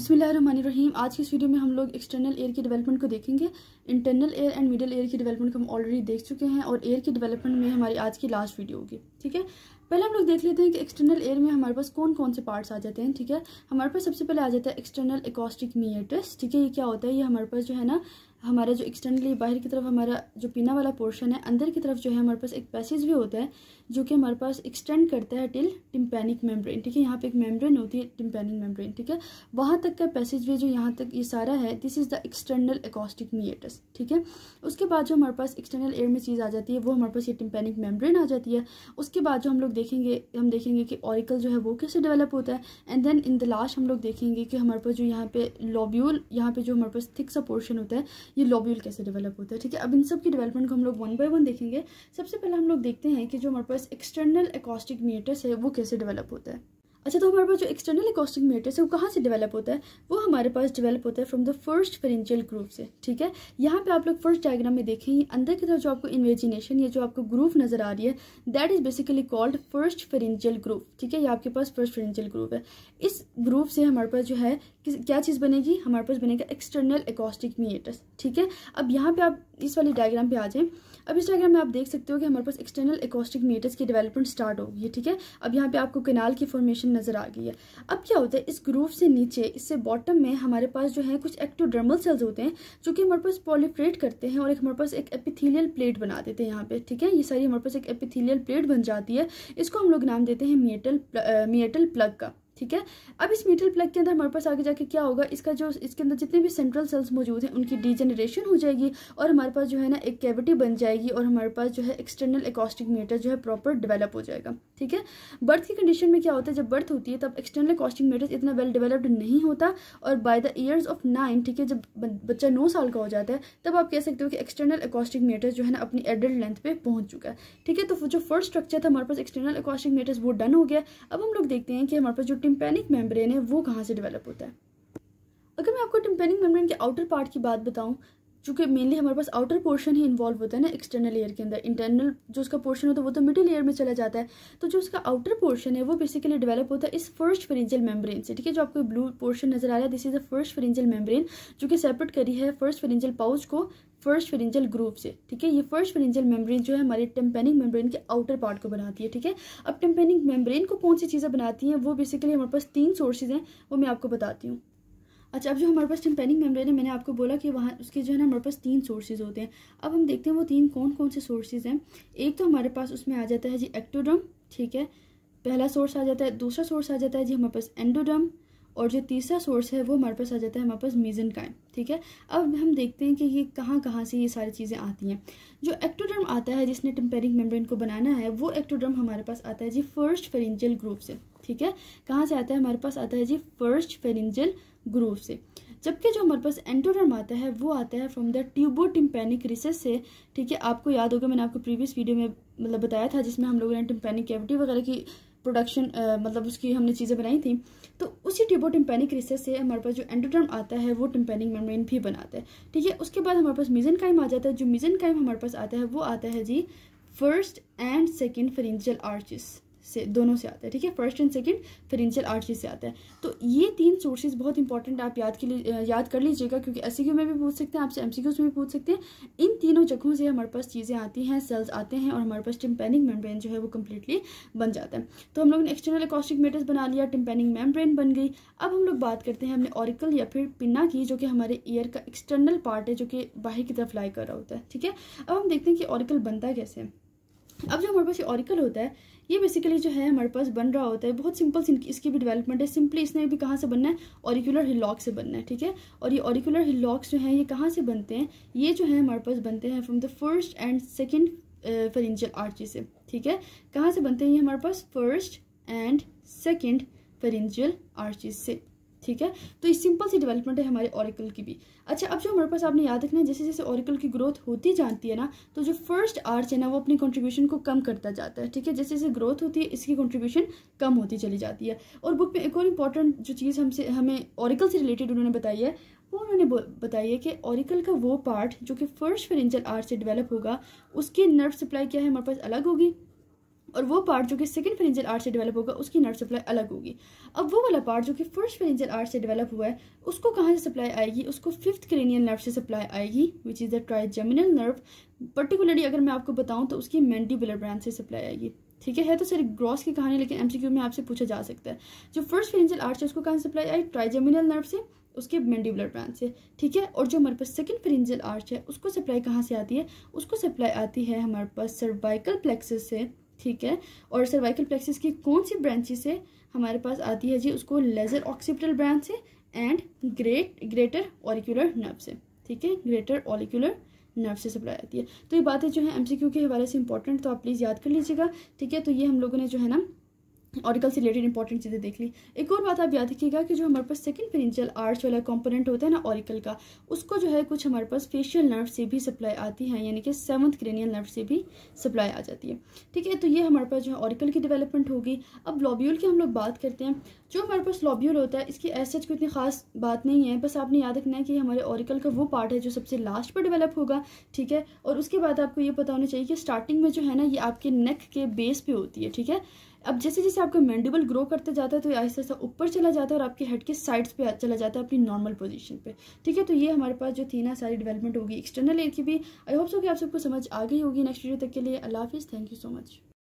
रहीम आज की इस वीडियो में हम लोग एक्सटर्नल एयर की डेवलपमेंट को देखेंगे internal ear and middle ear की डेवलपमेंट को हम ऑलरेडी देख चुके हैं और एयर की डेवलपमेंट में हमारी आज की लास्ट वीडियो होगी ठीक है पहले हम लोग देख लेते हैं कि एक्सटर्नल एयर में हमारे पास कौन कौन से पार्ट्स आ जाते हैं ठीक है हमारे पास सबसे पहले आ जाता है एक्सटर्नल एकॉस्टिक मीटर्स ठीक है ये क्या होता है ये हमारे पास जो है ना हमारा जो एक्सटर्नली बाहर की तरफ हमारा जो पीना वाला पोर्शन है अंदर की तरफ जो है हमारे पास एक पैसेज भी होता है जो कि हमारे पास एक्सटेंड करता है टिल टिम्पैनिक मेम्ब्रेन ठीक है यहाँ पे एक मेम्ब्रेन होती है टिम्पैनिक मेम्ब्रेन ठीक है वहाँ तक का पैसेज वे जो यहाँ तक ये यह सारा है this is the external acoustic meatus ठीक है उसके बाद जो हमारे पास एक्सटर्नल एयर में चीज़ आ जाती है वो हमारे पास ये टिम्पैनिक मेम्ब्रेन आ जाती है उसके बाद जो हम लोग देखेंगे हम देखेंगे कि ऑरिकल जो है वो कैसे डेवलप होता है and then in the last हम लोग देखेंगे कि हमारे पास जो यहाँ पे लॉब्यूल यहाँ पे जो हमारे पास थिक सा पोर्शन होता है ये लोब्यूल कैसे डेवलप होता है ठीक है अब इन सब की डेवलपमेंट को हम लोग वन बाय वन देखेंगे सबसे पहले हम लोग देखते हैं कि जो हमारे पास एक्सटर्नल एकॉस्टिक मीटर्स है वो कैसे डेवलप होता है अच्छा तो हमारे पास जो एक्सटर्नल एकॉस्टिक मेटर्स है वो कहाँ से डेवलप होता है वो हमारे पास डेवलप होता है from the first pharyngeal groove से ठीक है यहाँ पे आप लोग फर्स्ट डायग्राम में देखें अंदर की तरफ जो आपको इन्वेजिनेशन या जो आपको ग्रूव नजर आ रही है that is basically called first pharyngeal groove ठीक है ये आपके पास फर्स्ट फेरेंशियल ग्रूव है इस ग्रूव से हमारे पास जो है क्या चीज़ बनेगी हमारे पास बनेगा एक्सटर्नल एकॉस्टिक मीएटर्स ठीक है अब यहाँ पे आप इस वाली डायग्राम पे आ जाएं अब इंस्टाग्राम में आप देख सकते हो कि हमारे पास एक्सटर्नल इकोस्टिक मीटर्स की डेवलपमेंट स्टार्ट होगी है ठीक है अब यहाँ पे आपको कैनाल की फॉर्मेशन नजर आ गई है अब क्या होता है इस ग्रूव से नीचे इससे बॉटम में हमारे पास जो है कुछ एक्टोडर्मल सेल्स होते हैं जो कि हमारे पास पॉलीफ्रेट करते हैं और एक हमारे पास एक एपिथीलियल प्लेट बना देते हैं यहाँ पे ठीक है ये सारी हमारे पास एक एपिथीलियल प्लेट बन जाती है इसको हम लोग नाम देते हैं मेटल मेटल प्लग का ठीक है अब इस मीटल प्लग के अंदर हमारे पास आगे जाके क्या होगा इसका जो इसके अंदर जितने भी सेंट्रल सेल्स मौजूद हैं उनकी डीजनरेशन हो जाएगी और हमारे पास जो है ना एक कैविटी बन जाएगी और हमारे पास जो है एक्सटर्नल एकॉस्टिक मीटर जो है प्रॉपर डेवलप हो जाएगा ठीक है बर्थ की कंडीशन में क्या होता है जब बर्थ होती है तब एक्सटर्नल एकॉस्टिक मीटर इतना वेल डेवलप्ड नहीं होता और by the years of nine ठीक है जब बच्चा नौ साल का हो जाता है तब आप कह सकते हो कि एक्सटर्नल एकॉस्टिक मीटर जो है ना अपनी एडल्ट लेंथ पर पहुँच चुका है ठीक है तो जो फर्स्ट स्ट्रक्चर था हमारे पास एक्सटर्नल एकॉस्टिक मीटर्स वो डन हो गया अब हम लोग देखते हैं कि हमारे पास जो टिम्पेनिक मेम्ब्रेन है वो कहाँ से डेवलप होता है अगर मैं आपको टिम्पेनिक मेम्ब्रेन के आउटर पार्ट की बात बताऊं चूँकि मेनली हमारे पास आउटर पोर्शन ही इन्वॉल्व होता है ना एक्सटर्नल लेयर के अंदर इंटरनल जो उसका पोर्शन होता है वो तो मिडिल लेयर में चला जाता है तो जो उसका आउटर पोर्शन है वो बेसिकली डेवलप होता है इस फर्स्ट फेरेंजियल मेम्ब्रेन से ठीक है जो आपको ब्लू पोर्शन नजर आ रहा है this is the first pharyngeal membrane जो कि सेपरेट करी है फर्स्ट फेरेंजियल पाउच को फर्स्ट फेरेंजल ग्रुप से ठीक है ये फर्स्ट फेरेंजल मेम्ब्रेन जो है हमारे टेम्पेनिक मेम्ब्रेन के आउटर पार्ट को बनाती है ठीक है अब टेम्पेनिक मेम्ब्रेन को कौन सी चीज़ें बनाती हैं वो बेसिकली हमारे पास तीन सोर्सेज हैं वो मैं आपको बताती हूँ अच्छा अब जो हमारे पास टिम्पेनिक मेम्ब्रेन है मैंने आपको बोला कि वहाँ उसके जो है ना हमारे पास तीन सोर्सेज होते हैं अब हम देखते हैं वो तीन कौन कौन से सोर्सेज हैं एक तो हमारे पास उसमें आ जाता है जी एक्टोडम ठीक है पहला सोर्स आ जाता है दूसरा सोर्स आ जाता है जी हमारे पास एंडोडम और जो तीसरा सोर्स है वो हमारे पास आ जाता है हमारे पास मीजन काइम ठीक है अब हम देखते हैं कि ये कहाँ कहाँ से ये सारी चीज़ें आती हैं जो एक्टोडर्म आता है जिसने टम्पेरिंग मेम्ब्रेन को बनाना है वो एक्टोडर्म हमारे पास आता है जी फर्स्ट फेरेंजियल ग्रुप से ठीक है कहाँ से आता है हमारे पास आता है जी फर्स्ट फेरिंजल ग्रूव से जबकि जो हमारे पास एंटोडर्म आता है वो आता है from the tubotympanic recess से ठीक है आपको याद होगा मैंने आपको प्रीवियस वीडियो में मतलब बताया था जिसमें हम लोगों ने टिम्पेनिक कैविटी वगैरह की प्रोडक्शन मतलब उसकी हमने चीज़ें बनाई थी तो उसी ट्यूबो टिम्पेनिक रिसेस से हमारे पास जो एंटोडर्म आता है वो टिम्पेनिक मेम्ब्रेन भी बनाता है ठीक है उसके बाद हमारे पास मिजन काइम आ जाता है जो मिजन काइम हमारे पास आता है वो आता है the first and second pharyngeal arches से दोनों से आता है ठीक है first and second pharyngeal arch से आता है तो ये तीन सोर्सेज बहुत इंपॉर्टेंट आप याद के लिए याद कर लीजिएगा क्योंकि एस में भी पूछ सकते हैं आपसे एम में भी पूछ सकते हैं इन तीनों जगहों से हमारे पास चीज़ें आती हैं सेल्स आते हैं और हमारे पास टिम्पेनिंग मेम्ब्रेन जो है वो कम्प्लीटली बन जाता है तो हम लोग ने एक्सटर्नल एकॉस्टिक मेटर्स बना लिया टिम्पेनिंग मेम्ब्रेन बन गई अब हम लोग बात करते हैं हमने ऑरिकल या फिर पिना की जो कि हमारे ईयर का एक्सटर्नल पार्ट है जो कि बाहर की तरफ लाई कर रहा होता है ठीक है अब हम देखते हैं कि ऑरिकल बनता कैसे है अब जो हमारे पास ये ऑरिकल होता है ये बेसिकली जो है हमारे पास बन रहा होता है बहुत सिंपल इसकी भी डेवलपमेंट है सिंपली इसने भी कहाँ से बनना है ऑरिकुलर हिलॉक से बनना है ठीक है और ये ऑरिकुलर हिलॉक्स जो हैं ये कहाँ से बनते हैं ये जो है हमारे पास बनते हैं from the first and second pharyngeal arches से ठीक है कहाँ से बनते हैं ये हमारे पास first and second pharyngeal arches से ठीक है तो ये सिंपल सी डेवलपमेंट है हमारे ऑरिकल की भी अच्छा अब जो हमारे पास आपने याद रखना है जैसे जैसे ऑरिकल की ग्रोथ होती जाती है ना तो जो फर्स्ट आर्च है ना वो अपनी कंट्रीब्यूशन को कम करता जाता है ठीक है जैसे जैसे ग्रोथ होती है इसकी कंट्रीब्यूशन कम होती चली जाती है और बुक में एक और इम्पॉर्टेंट जो चीज़ हमसे हमें ऑरिकल से रिलेटेड उन्होंने बताई है वो उन्होंने बताई है कि ऑरिकल का वो पार्ट जो कि फर्स्ट फेरेंजल आर्च से डेवलप होगा उसकी नर्व सप्लाई क्या है हमारे पास अलग होगी और वो पार्ट जो कि सेकंड फिनेंशियल आर्ट से डेवलप होगा उसकी नर्व सप्लाई अलग होगी अब वो वाला पार्ट जो कि फर्स्ट फिनेंशियल आर्ट से डेवलप हुआ है उसको कहाँ से सप्लाई आएगी उसको फिफ्थ क्रेनियल नर्व से सप्लाई आएगी which is the trigeminal nerve particularly अगर मैं आपको बताऊँ तो उसकी मैंडिबुलर ब्रांच से सप्लाई आएगी ठीक है, है तो सर ग्रॉस की कहानी लेकिन एमसीक्यू में आपसे पूछा जा सकता है जो फर्स्ट फिनेंशियल आर्ट है उसको कहाँ सप्लाई आई ट्राइजेमिनल नर्व से उसके मैंडिबुलर ब्रांच से ठीक है और जो हमारे पास सेकंड फिनेंशियल आर्च है उसको सप्लाई कहाँ से आती है उसको सप्लाई आती है हमारे पास सर्वाइकल प्लेक्सेस से ठीक है और सर्वाइकल प्लेक्सिस की कौन सी ब्रांचेस से हमारे पास आती है जी उसको लेजर ऑक्सीपिटल ब्रांच से and great greater auricular nerve से ठीक है ग्रेटर ऑलिकुलर नर्व से सप्लाई आती है तो ये बातें जो है एमसीक्यू के हवाले से इंपॉर्टेंट तो आप प्लीज़ याद कर लीजिएगा ठीक है तो ये हम लोगों ने जो है ना ऑरिकल से रिलेटेड इंपॉर्टेंट चीज़ें देख ली एक और बात आप याद रखिएगा कि जो हमारे पास सेकंड पेनिंशियल आर्ट्स वाला कंपोनेंट होता है ना ऑरिकल का उसको जो है कुछ हमारे पास फेशियल नर्व से भी सप्लाई आती है यानी कि सेवन्थ क्रेनियल नर्व से भी सप्लाई आ जाती है ठीक है तो ये हमारे पास जो है ऑरिकल की डेवलपमेंट होगी अब लॉब्यूल की हम लोग बात करते हैं जो हमारे पास लॉब्यूल होता है इसकी ऐसे कोई इतनी खास बात नहीं है बस आपने याद रखना है कि हमारे ऑरिकल का वो पार्ट है जो सबसे लास्ट पर डिवेलप होगा ठीक है और उसके बाद आपको ये पता होना चाहिए कि स्टार्टिंग में जो है ना ये आपके नेक के बेस पर होती है ठीक है अब जैसे जैसे आपका मैंडिबल ग्रो करते जाता है तो ऐसा ऐसा ऊपर चला जाता है और आपके हेड के साइड्स पे चला जाता है अपनी नॉर्मल पोजीशन पे ठीक है तो ये हमारे पास जो थी ना सारी डेवलपमेंट होगी एक्सटर्नल एयर की भी आई होप सो कि आप सबको समझ आ गई होगी नेक्स्ट वीडियो तक के लिए अल्लाह हाफिज़ थैंक यू सो मच